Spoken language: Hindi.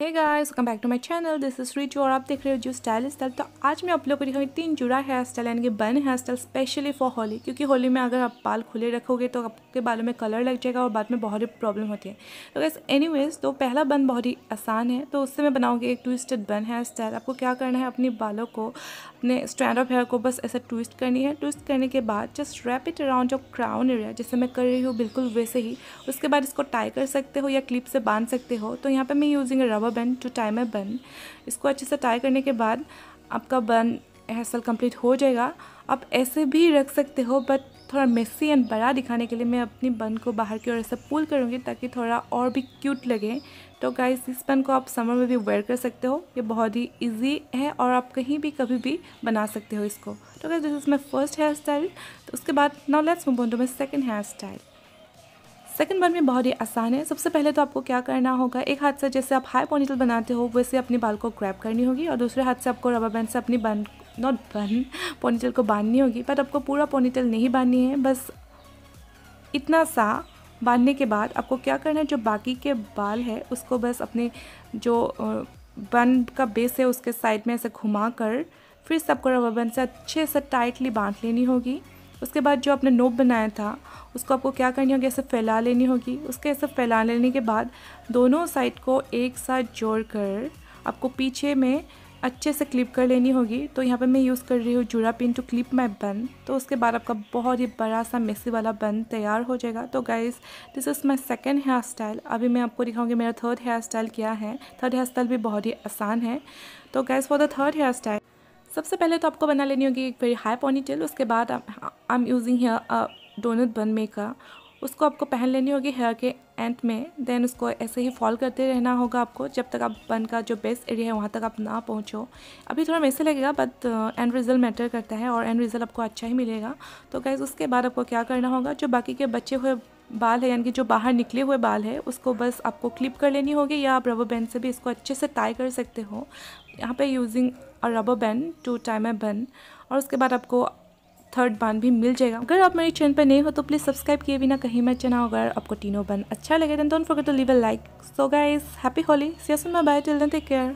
hey guys welcome back to my channel this is Richu और आप देख रहे हो जो स्टाइल स्टाइल तो आज मैं आप लोग को दिखाऊंगी तीन जुड़ा हेयर स्टाइल यानी कि bun hair style specially for Holi क्योंकि होली में अगर आप बाल खुले रखोगे तो आपके बालों में कलर लग जाएगा और बाद में बहुत ही प्रॉब्लम होती है तो गैस एनीवेज तो पहला बन बहुत ही आसान है तो उससे मैं बनाऊँगी एक ट्विस्टेड बन हेयर स्टाइल आपको क्या करना है अपने बालों को अपने स्ट्रैंड ऑफ हेयर को बस ऐसा ट्विस्ट करनी है ट्विस्ट करने के बाद जस्ट रैप इट अराउंड जो क्राउन एरिया जैसे मैं कर रही हूँ बिल्कुल वैसे ही उसके बाद इसको टाई कर सकते हो या क्लिप से बांध सकते हो तो यहाँ पर मैं using rubber rubber band to tie my bun इसको अच्छे से टाई करने के बाद आपका बन हेसल कंप्लीट हो जाएगा आप ऐसे भी रख सकते हो बट थोड़ा मेसी एंड बड़ा दिखाने के लिए मैं अपनी बन को बाहर की ओर ऐसे पुल करूँगी ताकि थोड़ा और भी क्यूट लगे तो गाइस इस बन को आप समर में भी वेयर कर सकते हो ये बहुत ही इजी है और आप कहीं भी कभी भी बना सकते हो इसको तो guys this is my first hair style तो उसके बाद now let's move on to my second hair style second one में बहुत ही आसान है सबसे पहले तो आपको क्या करना होगा एक हाथ से जैसे आप हाई पोनीटल बनाते हो वैसे अपने बाल को क्रैप करनी होगी और दूसरे हाथ से आपको रबर बैंड से अपनी बन नॉट बन पोनीटल को बांधनी होगी बट आपको पूरा पोनीटल नहीं बांधनी है बस इतना सा बांधने के बाद आपको क्या करना है जो बाकी के बाल है उसको बस अपने जो बन का बेस है उसके साइड में ऐसे घुमा कर फिर सबको रबर बैंड से अच्छे से टाइटली बांध लेनी होगी उसके बाद जो आपने नोब बनाया था उसको आपको क्या करनी होगी ऐसे फैला लेनी होगी उसके ऐसे फैला लेने के बाद दोनों साइड को एक साथ जोड़ कर आपको पीछे में अच्छे से क्लिप कर लेनी होगी तो यहाँ पे मैं यूज़ कर रही हूँ जुड़ा पिन टू क्लिप माई बन तो उसके बाद आपका बहुत ही बड़ा सा मेसी वाला बन तैयार हो जाएगा तो guys this is my second hair style अभी मैं आपको दिखाऊंगी मेरा थर्ड हेयर स्टाइल क्या है थर्ड हेयर स्टाइल भी बहुत ही आसान है तो guys for the third hair style सबसे पहले तो आपको बना लेनी होगी एक वेरी हाई पॉनीटेल उसके बाद I am using hair donut bun maker उसको आपको पहन लेनी होगी हेयर के एंड में देन उसको ऐसे ही फॉल करते रहना होगा आपको जब तक आप बन का जो बेस्ट एरिया है वहाँ तक आप ना पहुँचो अभी थोड़ा मैसे लगेगा बट एंड रिजल्ट मैटर करता है और एंड रिजल्ट आपको अच्छा ही मिलेगा तो गैस उसके बाद आपको क्या करना होगा जो बाकी के बचे हुए बाल है यानी कि जो बाहर निकले हुए बाल है उसको बस आपको क्लिप कर लेनी होगी या आप रबर बैंड से भी इसको अच्छे से टाई कर सकते हो यहाँ पे using a rubber band to time a bun और उसके बाद आपको थर्ड बन भी मिल जाएगा अगर आप मेरे चैनल पर नए हो तो प्लीज़ सब्सक्राइब किए बिना कहीं मैं चना अगर आपको तीनों बन अच्छा लगे then don't forget to leave a like so guys happy Holi see you soon bye till then take care